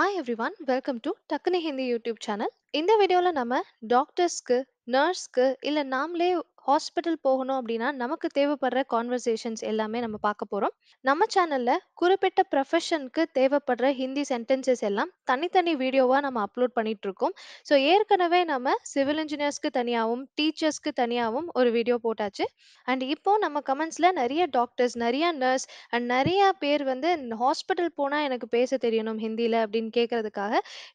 Hi everyone welcome to டக்குனு Hindi YouTube channel இந்த வீடியோவில் நம்ம டாக்டர்ஸ்க்கு நர்ஸ்க்கு இல்லை நாமளே ஹாஸ்பிட்டல் போகணும் அப்படின்னா நமக்கு தேவைப்படுற கான்வர்சேஷன்ஸ் எல்லாமே நம்ம பார்க்க போகிறோம் நம்ம சேனலில் குறிப்பிட்ட ப்ரொஃபஷனுக்கு தேவைப்படுற ஹிந்தி சென்டென்சஸ் எல்லாம் தனித்தனி வீடியோவாக நம்ம அப்லோட் பண்ணிகிட்ருக்கோம் ஸோ ஏற்கனவே நம்ம சிவில் இன்ஜினியர்ஸ்க்கு தனியாகவும் டீச்சர்ஸ்க்கு தனியாகவும் ஒரு வீடியோ போட்டாச்சு அண்ட் இப்போ நம்ம கமெண்ட்ஸில் நிறைய டாக்டர்ஸ் நிறைய நர்ஸ் அண்ட் நிறைய பேர் வந்து ஹாஸ்பிட்டல் போனால் எனக்கு பேச தெரியணும் ஹிந்தியில் அப்படின்னு கேட்கறதுக்காக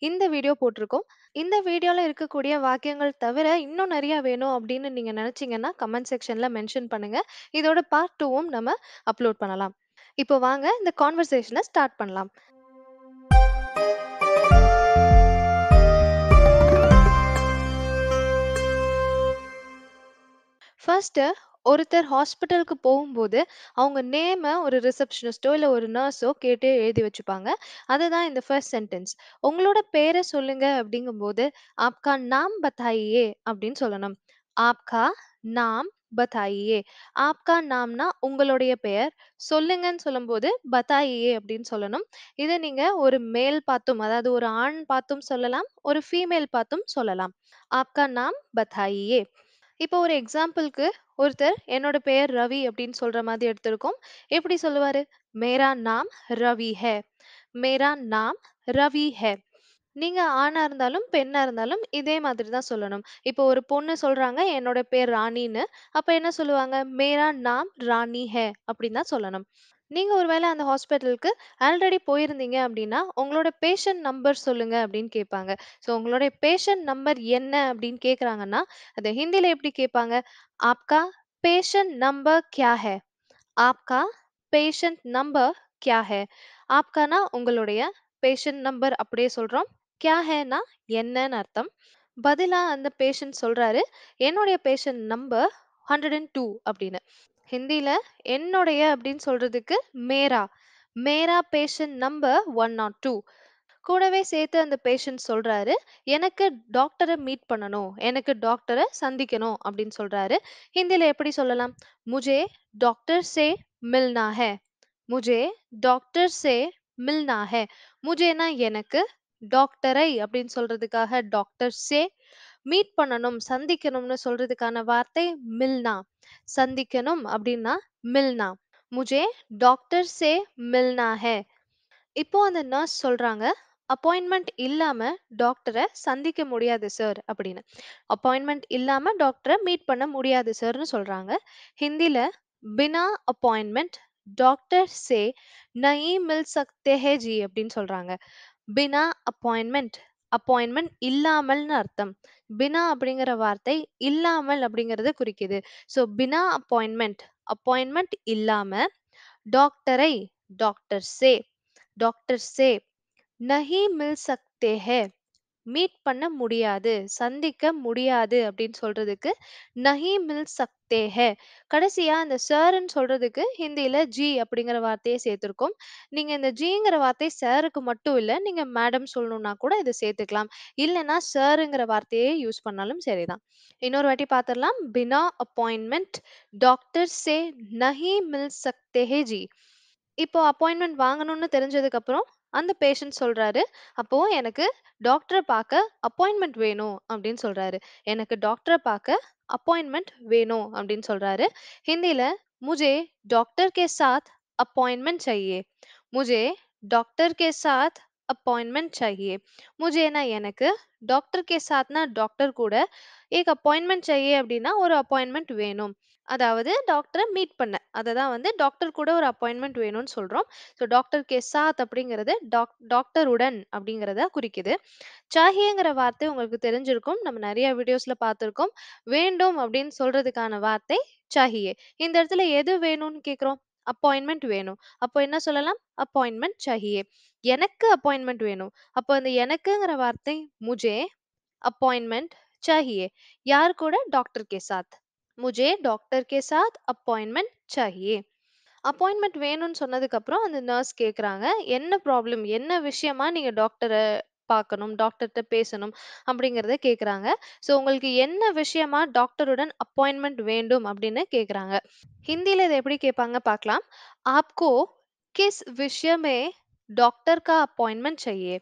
இந்த வீடியோ போட்டிருக்கோம் இந்த வீடியோவில் இருக்கக்கூடிய வாக்கியங்கள் தவிர இன்னும் நிறையா வேணும் அப்படின்னு நீங்கள் நினச்சிங்க பார்த்தீங்கன்னா கமெண்ட் செக்ஷனில் மென்ஷன் பண்ணுங்கள் இதோட பார்ட் டூவும் நம்ம அப்லோட் பண்ணலாம் இப்போ வாங்க இந்த கான்வர்சேஷனை ஸ்டார்ட் பண்ணலாம் ஃபர்ஸ்ட் ஒருத்தர் ஹாஸ்பிட்டலுக்கு போகும்போது அவங்க நேமை ஒரு ரிசப்ஷனிஸ்டோ இல்லை ஒரு நர்ஸோ கேட்டு எழுதி வச்சுப்பாங்க அதுதான் இந்த ஃபர்ஸ்ட் சென்டென்ஸ் உங்களோட பேரை சொல்லுங்க அப்படிங்கும்போது ஆப்கா நாம் பத்தாயே அப்படின்னு சொல்லணும் ஆப்கா நாம் பதாயியே ஆப்கா நாம்னா உங்களுடைய பெயர் சொல்லுங்கன்னு சொல்லும்போது பதாயியே அப்படின்னு சொல்லணும் இதை நீங்க ஒரு மேல் பார்த்தும் அதாவது ஒரு ஆண் பார்த்தும் சொல்லலாம் ஒரு ஃபீமேல் பார்த்தும் சொல்லலாம் ஆப்கா நாம் பத்தாயே இப்போ ஒரு எக்ஸாம்பிளுக்கு ஒருத்தர் என்னோட பெயர் ரவி அப்படின்னு சொல்ற மாதிரி எடுத்திருக்கோம் எப்படி சொல்லுவாரு மேரா நாம் ரவி ஹே மேரா நாம் ரவி ஹே நீங்க ஆணா இருந்தாலும், பெண்ணா இருந்தாலும் இதே மாதிரி தான் சொல்லணும். இப்போ ஒரு பொண்ணு சொல்றாங்க, "என்னோட பேர் ராணின்னு." அப்ப என்ன சொல்லுவாங்க? "மேரா நாம் ராணி ஹே." அப்படின்னு தான் சொல்லணும். நீங்க ஒருவேளை அந்த ஹாஸ்பிட்டலுக்கு ஆல்ரெடி போயிருந்தீங்க அப்படின்னா, "உங்களோட பேஷண்ட் நம்பர் சொல்லுங்க." அப்படின்னு கேட்பாங்க. ஸோ உங்களுடைய பேஷண்ட் நம்பர் என்ன அப்படின்னு கேட்கறாங்கன்னா, அத ஹிந்தில எப்படி கேட்பாங்க? "ஆப்கா பேஷண்ட் நம்பர் கியா ஹே?" ஆப்கா பேஷண்ட் நம்பர் கியா ஹே? ஆப்கான்னா உங்களுடைய, பேஷண்ட் நம்பர் அப்படியே சொல்றோம். கியா ஹேனா என்னன்னு அர்த்தம். பதிலா அந்த பேஷண்ட் சொல்றாரு, "என்னுடைய patient number hundred and two அப்படின்னு. ஹிந்தியில "என்னுடைய" அப்படின்னு சொல்றதுக்கு "மேரா", "மேரா patient number one nought two கூடவே சேர்த்து அந்த பேஷண்ட் சொல்றாரு, "எனக்கு டாக்டரை மீட் பண்ணணும். எனக்கு டாக்டரை சந்திக்கணும்" அப்படின்னு சொல்றாரு. ஹிந்தியில எப்படி சொல்லலாம்? முஜே டாக்டர் சே मिलना முஜே டாக்டர் சே से मिलना है." எனக்கு. டாக்டரை அப்படின்னு சொல்றதுக்காக டாக்டர்ஸே மீட் பண்ணணும் சந்திக்கணும்னு சொல்றதுக்கான வார்த்தை மில்னா சந்திக்கணும் அப்படின்னா மில்னா முஜே டாக்டர் சே மில்னா ஹே இப்போ அந்த நர்ஸ் சொல்றாங்க அப்பாயின்மெண்ட் இல்லாம டாக்டரை சந்திக்க முடியாது சார் அப்படின்னு அப்பாயின்மெண்ட் இல்லாம டாக்டரை மீட் பண்ண முடியாது சார்னு சொல்றாங்க ஹிந்தில பினா அப்பாயின்மெண்ட் டாக்டர் சே நீ மில் சக்தே ஹே ஜி அப்படின்னு சொல்றாங்க பினா அப்பாயின்மெண்ட் அப்பாயின்மெண்ட் இல்லாமல்னு அர்த்தம் பினா அப்படிங்கிற வார்த்தை இல்லாமல் அப்படிங்கறத குறிக்குது ஸோ பினா அப்பாயின்மெண்ட் அப்பாயின்மெண்ட் இல்லாம டாக்டரை டாக்டர் சே டாக்டர் சே நஹி மில் சக்தே ஹே மீட் பண்ண முடியாது சந்திக்க முடியாது அப்படின்னு சொல்றதுக்கு நஹி மில் சக்தே கடைசியா அந்த சார்ன்னு சொல்றதுக்கு ஹிந்தியில ஜி அப்படிங்கிற வார்த்தையை சேர்த்திருக்கோம் நீங்க இந்த ஜிங்கிற வார்த்தை சாருக்கு மட்டும் இல்ல நீங்க மேடம் சொல்லணும்னா கூட இதை சேர்த்துக்கலாம் இல்லைன்னா சாருங்கிற வார்த்தையே யூஸ் பண்ணாலும் சரிதான் இன்னொரு வாட்டி பார்த்துடலாம் பினா அப்பாயின்மெண்ட் டாக்டர் சே நஹி மில் சக்தே ஜி இப்போ அப்பாயின்மெண்ட் வாங்கணும்னு தெரிஞ்சதுக்கப்புறம் அந்த பேஷண்ட் சொல்றாரு, "அப்போ எனக்கு டாக்டரை பார்க்க அப்பாயின்மெண்ட் வேணும்" அப்படின்னு சொல்றாரு. "எனக்கு டாக்டரை பார்க்க அப்பாயின்மெண்ட் வேணும்" அப்படின்னு சொல்றாரு. ஹிந்தியில முஜே டாக்டர் கே சாத் அப்பாயின்மெண்ட் चाहिए" முஜே டாக்டர் கே சாத் அப்பாயின்மெண்ட் चाहिए" முஜேனா எனக்கு டாக்டர் கே சாத்னா டாக்டர் கூட, ஏக் அப்பாயின்மெண்ட் செய்யே அப்படின்னா ஒரு அப்பாயின்மெண்ட் வேணும். அதாவது டாக்டரை மீட் பண்ண. தான் வந்து டாக்டர் கூட ஒரு அப்பாயின்மெண்ட் வேணும்னு சொல்றோம். ஸோ டாக்டர் கே சாத் அப்படிங்கிறது டாக் டாக்டருடன் அப்படிங்கிறத குறிக்குது. चाहिएங்கிற வார்த்தை உங்களுக்கு தெரிஞ்சிருக்கும். நம்ம நிறைய வீடியோஸ்ல பார்த்திருக்கோம். வேண்டும் அப்படின்னு சொல்றதுக்கான வார்த்தை சாஹியே இந்த இடத்துல எது வேணும்னு கேட்குறோம் அப்பாயின்மெண்ட் வேணும். அப்போ என்ன சொல்லலாம்? அப்பாயின்மெண்ட் சஹியே எனக்கு அப்பாயின்மெண்ட் வேணும். அப்போ அந்த எனக்குங்கிற வார்த்தை முஜே அப்பாயின்மெண்ட் சஹியே யார் கூட? டாக்டர் கே சாத் முஜே டாக்டர் கே சாத் அப்பாயின்மெண்ட் चाहिए. அப்பாயின்மெண்ட் வேணும்னு சொன்னதுக்கப்புறம் அந்த நர்ஸ் கேட்குறாங்க. என்ன ப்ராப்ளம்? என்ன விஷயமா நீங்க டாக்டரை பார்க்கணும், டாக்டர்கிட்ட பேசணும் அப்படிங்கிறத கேட்குறாங்க. ஸோ உங்களுக்கு என்ன விஷயமா டாக்டருடன் அப்பாயின்மெண்ட் வேண்டும் அப்படின்னு கேட்குறாங்க. ஹிந்தியில இதை எப்படி கேட்பாங்க பார்க்கலாம். ஆப்கோ கிஸ் விஷயமே டாக்டர் கா का अपॉइंटमेंट चाहिए?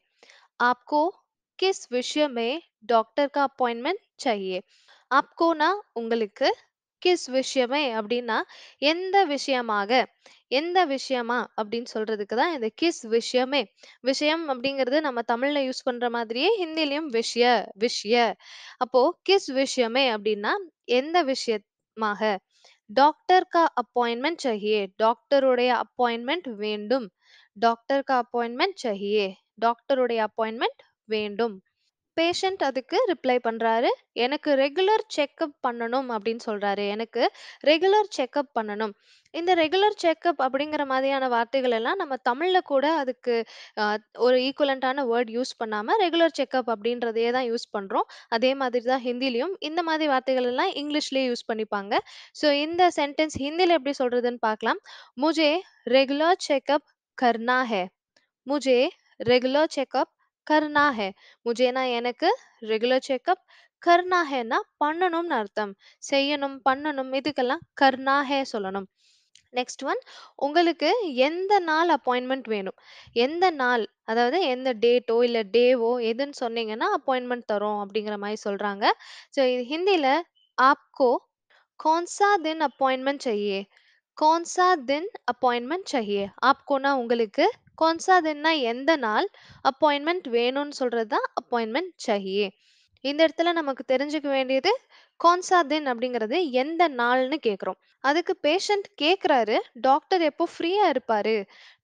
கிஸ் விஷயமே டாக்டர் கா அப்பாயின்மெண்ட் का அப்கோனா உங்களுக்கு கிஸ் விஷயமே அப்படின்னா எந்த விஷயமாக எந்த விஷயமா அப்படின்னு சொல்றதுக்கு தான் இந்த கிஸ் விஷயமே விஷயம் அப்படிங்கிறது நம்ம தமிழ்ல யூஸ் பண்ற மாதிரியே ஹிந்திலையும் விஷய விஷய அப்போ கிஸ் விஷயமே அப்படின்னா எந்த விஷயமாக டாக்டர் கா அப்பாயின்மெண்ட் சஹியே டாக்டருடைய அப்பாயின்மெண்ட் வேண்டும் டாக்டர் கா அப்பாயின்மெண்ட் சஹியே டாக்டருடைய அப்பாயின்மெண்ட் வேண்டும் பேஷண்ட் அதுக்கு ரிப்ளை பண்ணுறாரு எனக்கு ரெகுலர் செக்கப் பண்ணணும் அப்படின்னு சொல்கிறாரு எனக்கு ரெகுலர் செக்கப் பண்ணணும் இந்த ரெகுலர் செக்கப் அப்படிங்கிற மாதிரியான வார்த்தைகள் எல்லாம் நம்ம தமிழில் கூட அதுக்கு ஒரு ஈக்குவலண்ட்டான வேர்ட் யூஸ் பண்ணாமல் ரெகுலர் செக்கப் அப்படின்றதையே தான் யூஸ் பண்ணுறோம் அதே மாதிரி தான் ஹிந்திலையும் இந்த மாதிரி வார்த்தைகள் எல்லாம் இங்கிலீஷ்லேயே யூஸ் பண்ணிப்பாங்க ஸோ இந்த சென்டென்ஸ் ஹிந்தியில் எப்படி சொல்கிறதுன்னு பார்க்கலாம் முஜே ரெகுலர் செக்கப் கர்னா ஹே முஜே ரெகுலர் செக்கப் கர்னா ஹே. முஜேனா எனக்கு ரெகுலர் செக்கப். கர்னா ஹேனா பண்ணணும்னு அர்த்தம். செய்யணும், பண்ணணும் இதுக்கெல்லாம் கர்னா ஹே சொல்லணும். நெக்ஸ்ட் ஒன் உங்களுக்கு எந்த நாள் அப்பாயின்மெண்ட் வேணும்? எந்த நாள் அதாவது எந்த டேட்டோ இல்ல டேவோ எதுன்னு சொன்னீங்கன்னா அப்பாயின்மெண்ட் தரும் அப்படிங்கிற மாதிரி சொல்றாங்க. ஸோ இது ஹிந்தியில ஆப்கோ कौन-सा அப்பாயின்மெண்ட் செய்யே चाहिए? कौन அப்பாயின்மெண்ட் செய்யே ஆப்கோனா உங்களுக்கு. கொன்சா சா எந்த நாள் அப்பாயின்மெண்ட் வேணும்னு சொல்றது தான் அப்பாயின்மெண்ட் चाहिए. இந்த இடத்துல நமக்கு தெரிஞ்சுக்க வேண்டியது கौन தின் அப்படிங்கிறது எந்த நாள்னு கேட்குறோம் அதுக்கு பேஷண்ட் கேக்குறாரு டாக்டர் எப்போ ஃப்ரீயா இருப்பாரு?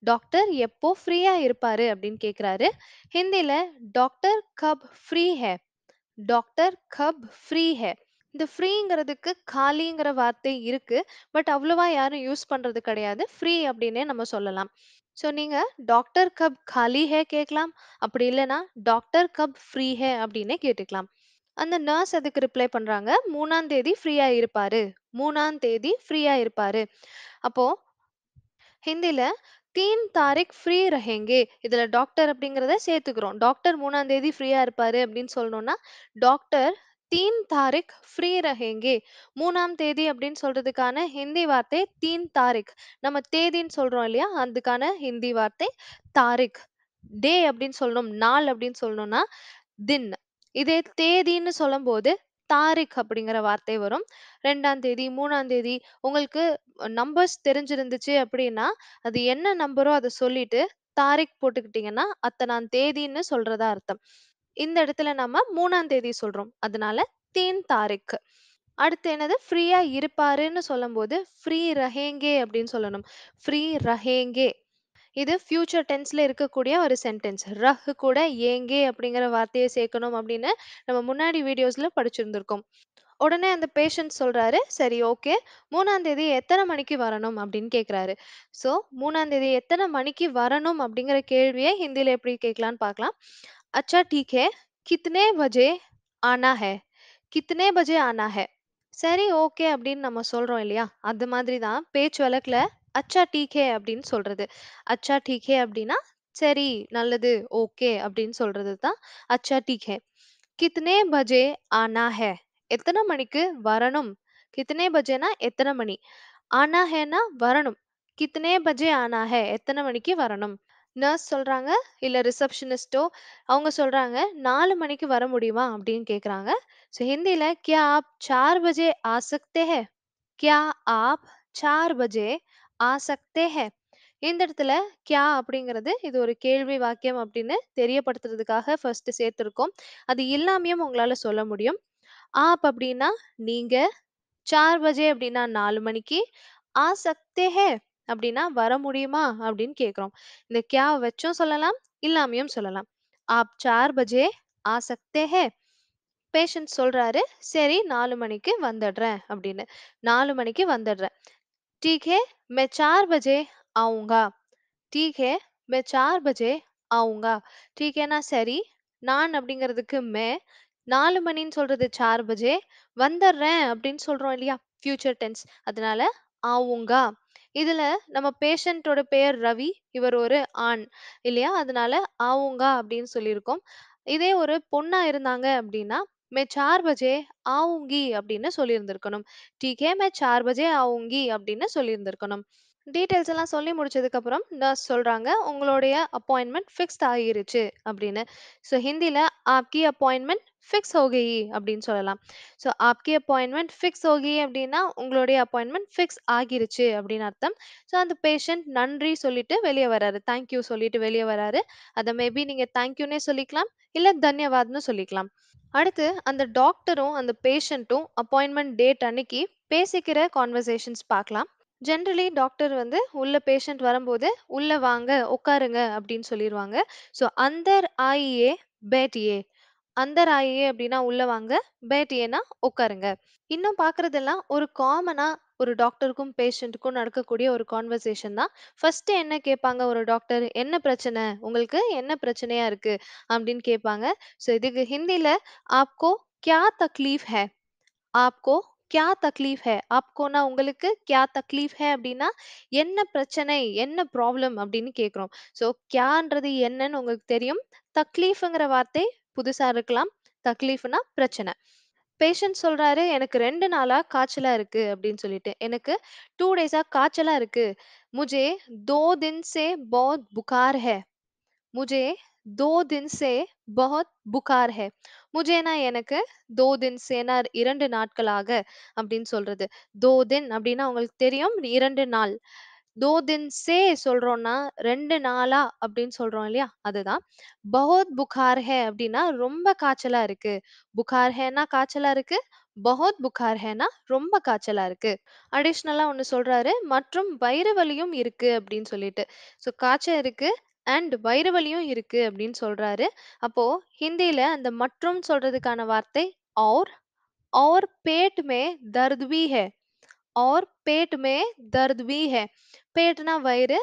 டாக்டர் எப்போ ஃப்ரீயா இருப்பாரு அப்படின்னு கேக்குறாரு. ஹிந்தில டாக்டர் கப் ஃப்ரீ ஹை? டாக்டர் கப் ஃப்ரீ ஹை? இந்த ஃப்ரீங்கிறதுக்கு காலிங்கிற வார்த்தை இருக்கு. பட் அவ்வளவா யாரும் யூஸ் பண்றது கிடையாது. ஃப்ரீ அப்படின்னே நம்ம சொல்லலாம். ஸோ நீங்கள் டாக்டர் கப் காலி ஹே கேட்கலாம் அப்படி இல்லைன்னா டாக்டர் கப் ஃப்ரீ ஹே அப்படின்னே கேட்டுக்கலாம் அந்த நர்ஸ் அதுக்கு ரிப்ளை பண்ணுறாங்க மூணாம் தேதி ஃப்ரீயாக இருப்பார் மூணாம் தேதி ஃப்ரீயாக இருப்பார் அப்போது ஹிந்தியில் தீன் தாரிக் ஃப்ரீ ரஹேங்கே இதில் டாக்டர் அப்படிங்கிறத சேர்த்துக்கிறோம் டாக்டர் மூணாம் தேதி ஃப்ரீயாக இருப்பார் அப்படின்னு சொல்லணும்னா டாக்டர் தீன் தாரிக் ஃப்ரீ ரஹேங்கே மூணாம் தேதி அப்படின்னு சொல்றதுக்கான ஹிந்தி வார்த்தை தீன் தாரிக் நம்ம தேதின்னு சொல்றோம் இல்லையா அதுக்கான ஹிந்தி வார்த்தை தாரிக் டே அப்படின்னு சொல்லணும் நாள் அப்படின்னு சொல்லணும்னா தின் இதே தேதின்னு சொல்லும் போது தாரிக் அப்படிங்கிற வார்த்தை வரும் ரெண்டாம் தேதி மூணாம் தேதி உங்களுக்கு நம்பர்ஸ் தெரிஞ்சிருந்துச்சு அப்படின்னா அது என்ன நம்பரோ அதை சொல்லிட்டு தாரிக் போட்டுக்கிட்டீங்கன்னா அத்தனாம் தேதின்னு சொல்றதா அர்த்தம் இந்த இடத்துல நம்ம மூணாம் தேதி சொல்றோம் அதனால தீன் தாரிக் அடுத்து என்னது ஃப்ரீயா இருப்பாருன்னு சொல்லும் போது ஃப்ரீ ரஹேங்கே அப்படின்னு சொல்லணும் ஃப்ரீ ரஹேங்கே இது ஃபியூச்சர் டென்ஸ்ல இருக்கக்கூடிய ஒரு சென்டென்ஸ் ரஹ் கூட ஏங்கே அப்படிங்கிற வார்த்தையை சேர்க்கணும் அப்படின்னு நம்ம முன்னாடி வீடியோஸ்ல படிச்சிருந்திருக்கோம் உடனே அந்த பேஷண்ட் சொல்றாரு சரி ஓகே மூணாம் தேதி எத்தனை மணிக்கு வரணும் அப்படின்னு கேட்குறாரு ஸோ மூணாம் தேதி எத்தனை மணிக்கு வரணும் அப்படிங்கிற கேள்வியை ஹிந்தியில எப்படி கேட்கலான்னு பார்க்கலாம் अच्छा ठीक है, कितने बजे ஆனா है कितने बजे ஆனா है சரி, ஓகே அப்படின்னு நம்ம சொல்றோம் இல்லையா? அது மாதிரி தான் பேச்சு வழக்குல "அச்சா டீக் ஹே" அப்படின்னு சொல்றது. "அச்சா டீக் ஹே" அப்படின்னா சரி, நல்லது, ஓகே அப்படின்னு சொல்கிறது தான் "அச்சா டீக் ஹே." "கித்னே பஜே ஆனா ஹே எத்தனை மணிக்கு வரணும்? "கித்னே பஜேனா" எத்தனை மணி? "ஆனா ஹேனா வரணும். "கித்னே பஜே ஆனா ஹே எத்தனை மணிக்கு வரணும்? நர்ஸ் சொல்கிறாங்க இல்லை ரிசப்ஷனிஸ்ட்டோ அவங்க சொல்கிறாங்க நாலு மணிக்கு வர முடியுமா அப்படின்னு கேட்குறாங்க ஸோ ஹிந்தியில் கியா ஆப் சார் பஜே ஆ சக்தே ஹே கியா ஆப் சார் பஜே ஆ சக்தே ஹே இந்த இடத்துல கியா அப்படிங்கிறது இது ஒரு கேள்வி வாக்கியம் அப்படின்னு தெரியப்படுத்துறதுக்காக ஃபர்ஸ்ட் சேர்த்துருக்கோம் அது இல்லாமையும் உங்களால் சொல்ல முடியும் ஆப் அப்படின்னா நீங்க சார் பஜே அப்படின்னா நாலு மணிக்கு ஆ சக்தே ஹே அப்படின்னா வர முடியுமா அப்படின்னு கேட்குறோம் இந்த கியா வச்சும் சொல்லலாம் இல்லாமையும் சொல்லலாம் ஆப் சார் பஜே ஆ ஹே பேஷண்ட் சொல்றாரு சரி நாலு மணிக்கு வந்துடுறேன் அப்படின்னு நாலு மணிக்கு வந்துடுறேன் ठीक है मैं चार बजे आऊंगा ठीक है मैं चार बजे ஆவுங்கா ठीक है சரி நான் அப்படிங்கிறதுக்கு மே நாலு மணின்னு சொல்றது சார் பஜே வந்துடுறேன் அப்படின்னு சொல்றோம் இல்லையா ஃப்யூச்சர் டென்ஸ் அதனால ஆவுங்கா இதுல நம்ம பேஷண்டோட பெயர் ரவி இவர் ஒரு ஆண் இல்லையா அதனால ஆவுங்கா அப்படின்னு சொல்லியிருக்கோம் இதே ஒரு பொண்ணா இருந்தாங்க அப்படின்னா மே சார் பஜே ஆவுங்கி அப்படின்னு சொல்லியிருந்திருக்கணும் கே மே சார் பஜே ஆவுங்கி அப்படின்னு சொல்லியிருந்திருக்கணும் டீட்டெயில்ஸ் எல்லாம் சொல்லி முடிச்சதுக்கப்புறம் நர்ஸ் சொல்கிறாங்க உங்களுடைய அப்பாயின்மெண்ட் ஃபிக்ஸ் ஆகிருச்சு அப்படின்னு ஸோ ஹிந்தியில் ஆப்கி அப்பாயின்மெண்ட் ஃபிக்ஸ் ஹோகி அப்படின்னு சொல்லலாம் ஸோ ஆப்கி அப்பாயின்மெண்ட் ஃபிக்ஸ் ஹோகி அப்படின்னா உங்களுடைய அப்பாயின்மெண்ட் ஃபிக்ஸ் ஆகிருச்சு அப்படின்னு அர்த்தம் ஸோ அந்த பேஷண்ட் நன்றி சொல்லிட்டு வெளியே வராரு தேங்க்யூ சொல்லிட்டு வெளியே வராரு அதை மேபி நீங்கள் தேங்க்யூனே சொல்லிக்கலாம் இல்லை தன்யவாத்னு சொல்லிக்கலாம் அடுத்து அந்த டாக்டரும் அந்த பேஷண்ட்டும் அப்பாயின்மெண்ட் டேட் அன்னைக்கு பேசிக்கிற கான்வர்சேஷன்ஸ் பார்க்கலாம் ஜென்ரலி டாக்டர் வந்து உள்ள பேஷண்ட் வரும்போது "உள்ள வாங்க, உட்காருங்க" அப்படின்னு சொல்லிடுவாங்க ஸோ, "அந்தர் ஆயியே பேட்டியே" "அந்தர் ஆயியே" அப்படின்னா உள்ள வாங்க, பேட்டியேன்னா உட்காருங்க. இன்னும் பார்க்குறதெல்லாம் ஒரு காமனா ஒரு டாக்டருக்கும் பேஷண்ட்டுக்கும் நடக்கக்கூடிய ஒரு கான்வர்சேஷன் தான். ஃபர்ஸ்ட்டு என்ன கேட்பாங்க ஒரு டாக்டர்? "என்ன பிரச்சனை? உங்களுக்கு என்ன பிரச்சனையா இருக்கு?" அப்படின்னு கேட்பாங்க. ஸோ, இதுக்கு ஹிந்தியில ஆப்கோ கியா தக்லீஃப் ஹே ஆப்கோ கியா தக்லீஃப் ஹே ஆப்கோனா உங்களுக்கு கியா தக்லீஃப் ஹே அப்படின்னா என்ன பிரச்சனை என்ன ப்ராப்ளம் அப்படின்னு கேட்குறோம் ஸோ கியான்றது என்னன்னு உங்களுக்கு தெரியும் தக்லீஃபுங்கிற வார்த்தை புதுசாக இருக்கலாம் தக்லீஃப்னா பிரச்சனை பேஷண்ட் சொல்றாரு எனக்கு ரெண்டு நாளா காய்ச்சலா இருக்கு அப்படின்னு சொல்லிட்டு எனக்கு டூ டேஸா காய்ச்சலா இருக்கு முஜே தோ தின் சே பௌத் புகார் ஹே முஜே தோ தின்சே பகத் புகார் ஹே முஜேனா எனக்கு தோ தின்சேனா இரண்டு நாட்களாக அப்படின்னு சொல்றது தோ தின் அப்படின்னா உங்களுக்கு தெரியும் இரண்டு நாள் தோ தின்சே சொல்றோம்னா ரெண்டு நாளா அப்படின்னு சொல்றோம் இல்லையா அதுதான் பஹத் புகார் ஹே அப்படின்னா ரொம்ப காய்ச்சலா இருக்கு புகார் ஹேனா காய்ச்சலா இருக்கு பஹத் புகார் ஹேனா ரொம்ப காய்ச்சலா இருக்கு அடிஷ்னலா ஒன்னு சொல்றாரு மற்றும் வயிறு வலியும் இருக்கு அப்படின்னு சொல்லிட்டு ஸோ காய்ச்சல் இருக்கு அண்ட் வைரவலியும் இருக்கு அப்படின்னு சொல்றாரு அப்போ ஹிந்தியில அந்த மற்றும் சொல்றதுக்கான வார்த்தை ஔர் ஔர் पेट में दर्द भी है और पेट में दर्द भी வயிறு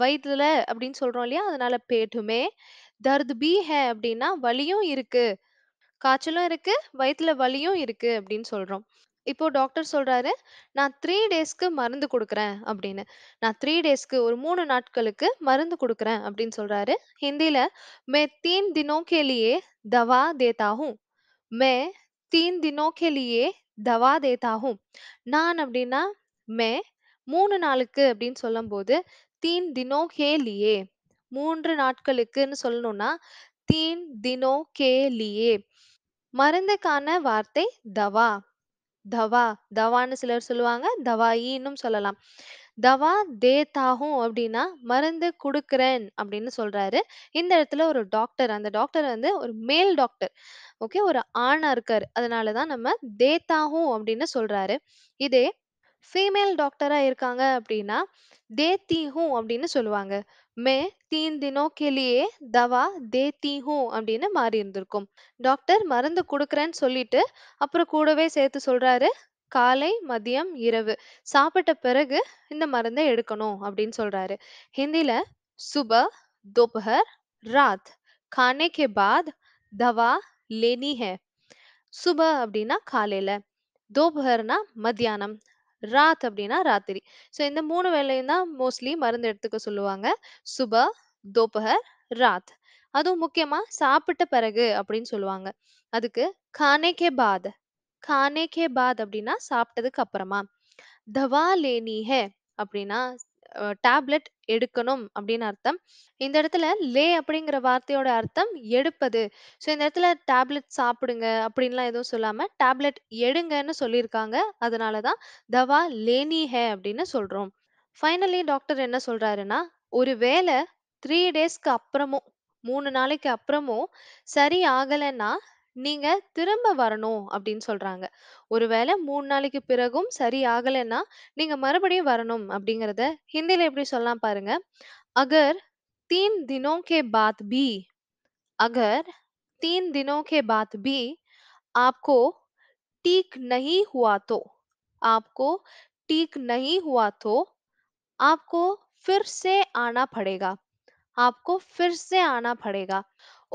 வயிற்றுல அப்படின்னு சொல்றோம் இல்லையா அதனால பேட்டுமே தர்த் பி ஹே அப்படின்னா வலியும் இருக்கு காய்ச்சலும் இருக்கு வயிற்றுல வலியும் இருக்கு அப்படின்னு சொல்றோம் இப்போ டாக்டர் சொல்றாரு, "நான் த்ரீ டேஸ்க்கு மருந்து குடுக்குறேன்" அப்படின்னு. நான் த்ரீ டேஸ்க்கு ஒரு மூணு நாட்களுக்கு மருந்து குடுக்குறேன் அப்படின்னு சொல்றாரு. ஹிந்தியில, மே தீன் दिनों தவா தேதாகும் மே தீன் हूँ" தவா தேதாகும் நான் அப்படின்னா மே மூணு நாளுக்கு அப்படின்னு சொல்லும்போது, தீன் दिनों के மூன்று நாட்களுக்குன்னு சொல்லணும்னா, தீன் दिनों के மருந்துக்கான வார்த்தை தவா. தவா தவான்னு சிலர் சொல்லுவாங்க தவாயின்னும் சொல்லலாம் தவா தாகும் அப்படின்னா மருந்து கொடுக்குறேன் அப்படின்னு சொல்றாரு இந்த இடத்துல ஒரு டாக்டர் அந்த டாக்டர் வந்து ஒரு மேல் டாக்டர் ஓகே ஒரு ஆணா இருக்காரு அதனாலதான் நம்ம தாகும் அப்படின்னு சொல்றாரு இதே ஃபீமேல் டாக்டரா இருக்காங்க அப்படின்னா தேத்திஹும் அப்படின்னு சொல்லுவாங்க மே தீன் தினோ கேலியே தவா தே देती அப்படின்னு மாறி இருந்திருக்கும். டாக்டர் மருந்து குடுக்குறேன்னு சொல்லிட்டு, அப்புறம் கூடவே சேர்த்து சொல்றாரு, "காலை, மதியம், இரவு சாப்பிட்ட பிறகு இந்த மருந்தை எடுக்கணும்" அப்படின்னு சொல்றாரு. ஹிந்தில சுப दोपहर, ராத் கானே கே பாத் தவா लेनी சுப அப்படின்னா காலையில, தோபர்னா மத்தியானம், ராத் அப்படின்னா ராத்திரி ஸோ இந்த மூணு வேலையும் தான் மோஸ்ட்லி மருந்து எடுத்துக்க சொல்லுவாங்க சுப தோப்பகர் ராத் அதுவும் முக்கியமா சாப்பிட்ட பிறகு அப்படின்னு சொல்லுவாங்க அதுக்கு கானேகே பாத் கானேகே பாத் அப்படின்னா சாப்பிட்டதுக்கு அப்புறமா தவா லேனி ஹே அப்படின்னா டேப்லெட் எடுக்கணும் அப்படின்னு அர்த்தம் இந்த இடத்துல லே அப்படிங்கிற வார்த்தையோட அர்த்தம் எடுப்பது ஸோ இந்த இடத்துல டேப்லெட் சாப்பிடுங்க அப்படின்லாம் எதுவும் சொல்லாமல் டேப்லெட் எடுங்கன்னு சொல்லியிருக்காங்க அதனால தான் தவா லேனி ஹே அப்படின்னு சொல்கிறோம் ஃபைனலி டாக்டர் என்ன சொல்கிறாருன்னா ஒரு வேளை த்ரீ டேஸ்க்கு அப்புறமும் மூணு நாளைக்கு அப்புறமும் சரி ஆகலைன்னா நீங்க திரும்ப வரணும் அப்படின்னு சொல்றாங்க. ஒருவேளை மூணு நாளைக்கு பிறகும் சரி ஆகலைன்னா நீங்க மறுபடியும் வரணும் அப்படிங்கிறத ஹிந்தியில எப்படி சொல்லலாம் பாருங்க. அகர் 3 दिनों கே பாத் பி அகர் 3 दिनों கே பாத் பி आपको டீக் नहीं हुआ ஆப்கோ டீக் ठीक नहीं हुआ तो आपको फिर से आना पड़ेगा. आपको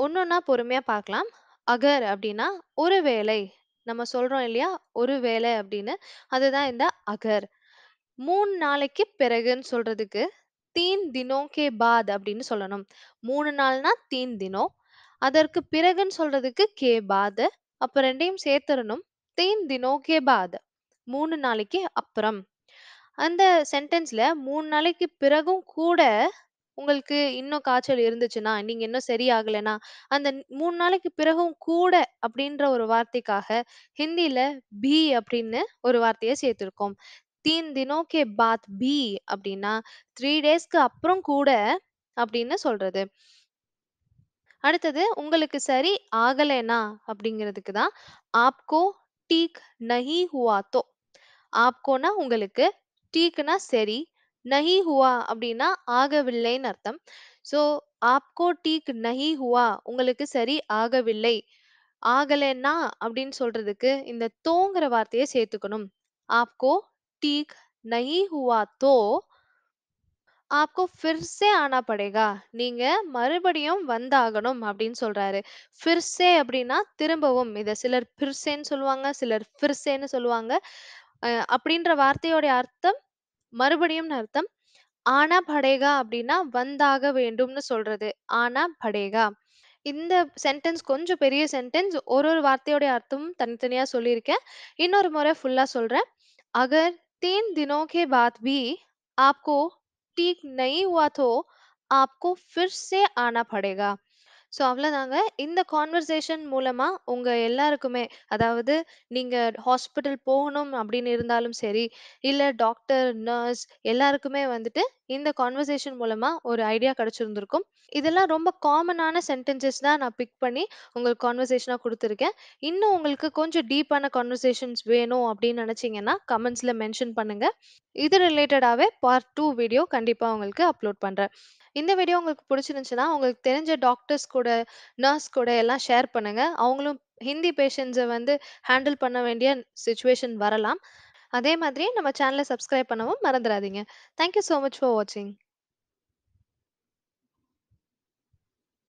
ஒன்னொன்னா பொறுமையா பார்க்கலாம். அகர் அப்படின்னா ஒரு வேலை நம்ம சொல்றோம் இல்லையா ஒரு வேலை அப்படின்னு அதுதான் இந்த அகர் மூணு நாளைக்கு பிறகுன்னு சொல்றதுக்கு தீன் தினோ கே பாத் அப்படின்னு சொல்லணும் மூணு நாள்னா தீன் தினம் அதற்கு பிறகுன்னு சொல்றதுக்கு கே பாத் அப்ப ரெண்டையும் சேர்த்தரணும் தீன் தினோ கே பாத் மூணு நாளைக்கு அப்புறம் அந்த சென்டென்ஸ்ல மூணு நாளைக்கு பிறகும் கூட உங்களுக்கு இன்னும் காய்ச்சல் இருந்துச்சுன்னா, நீங்க இன்னும் சரியாகலன்னா, அந்த மூணு நாளைக்கு பிறகும் கூட அப்படின்ற ஒரு வார்த்தைக்காக ஹிந்தியில "பி" அப்படின்னு ஒரு வார்த்தைய சேர்த்திருக்கோம். தீன் தினோ கே பாத் பி அப்படின்னா த்ரீ டேஸ்க்கு அப்புறம் கூட அப்படின்னு சொல்றது. அடுத்தது உங்களுக்கு சரி ஆகலைனா அப்படிங்கிறதுக்கு தான் ஆப்கோ டீக் நஹி ஹுவாத்தோ तो" உங்களுக்கு, டீக்குனா சரி நஹி ஹுவா அப்படின்னா ஆகவில்லைன்னு அர்த்தம் ஸோ ஆப்கோ டீக் நஹி ஹுவா உங்களுக்கு சரி ஆகவில்லை ஆகலைன்னா அப்படின்னு சொல்றதுக்கு இந்த தோங்கிற வார்த்தையை சேர்த்துக்கணும் ஆப்கோ டீக் நஹி ஹுவா தோ ஆப்கோ பிர்சே ஆனா படேகா நீங்க மறுபடியும் வந்தாகணும் அப்படின்னு சொல்றாரு ஃபிர்சே அப்படின்னா திரும்பவும் இதை சிலர் பிர்சேன்னு சொல்லுவாங்க சிலர் ஃபிர்சேன்னு சொல்லுவாங்க அப்படின்ற வார்த்தையோடைய அர்த்தம் மறுபடியும்னு அர்த்தம் ஆனா படேகா அப்படின்னா வந்தாக வேண்டும்னு சொல்றது ஆனா படேகா இந்த சென்டென்ஸ் கொஞ்சம் பெரிய சென்டென்ஸ் ஒரு ஒரு வார்த்தையோட அர்த்தமும் தனித்தனியா சொல்லியிருக்கேன் இன்னொரு முறை ஃபுல்லா சொல்றேன் அகர் தீன் தினோகே பாத் பி ஆப்கோ आपको ठीक ஹுவா தோ ஆப்கோ ஃபிர் சே ஆனா படேகா ஸோ அவ்வளோதாங்க. இந்த கான்வர்சேஷன் மூலமாக உங்கள் எல்லாருக்குமே, அதாவது நீங்கள் ஹாஸ்பிட்டல் போகணும் அப்படின்னு இருந்தாலும் சரி, இல்லை டாக்டர், நர்ஸ் எல்லாருக்குமே வந்துட்டு இந்த கான்வர்சேஷன் மூலமாக ஒரு ஐடியா கிடச்சிருந்துருக்கும் இதெல்லாம் ரொம்ப காமனான சென்டென்சஸ் தான் நான் பிக் பண்ணி உங்களுக்கு கான்வர்சேஷனாக கொடுத்துருக்கேன் இன்னும் உங்களுக்கு கொஞ்சம் டீப்பான கான்வர்சேஷன்ஸ் வேணும் அப்படின்னு நினச்சிங்கன்னா கமெண்ட்ஸில் மென்ஷன் பண்ணுங்கள் இது ரிலேட்டடாகவே பார்ட் டூ வீடியோ கண்டிப்பாக உங்களுக்கு அப்லோட் பண்ணுறேன் இந்த வீடியோ உங்களுக்கு புடிச்சிருந்துச்சுன்னா, உங்களுக்கு தெரிஞ்ச டாக்டர்ஸ் கூட, நர்ஸ் கூட எல்லாம் ஷேர் பண்ணுங்க. அவங்களும் ஹிந்தி பேஷண்ட்ஸை வந்து ஹேண்டில் பண்ண வேண்டிய சுச்சுவேஷன் வரலாம். அதே மாதிரி நம்ம சேனல சப்ஸ்கிரைப் பண்ணவும் மறந்துடாதீங்க thank you so much for வாட்சிங்.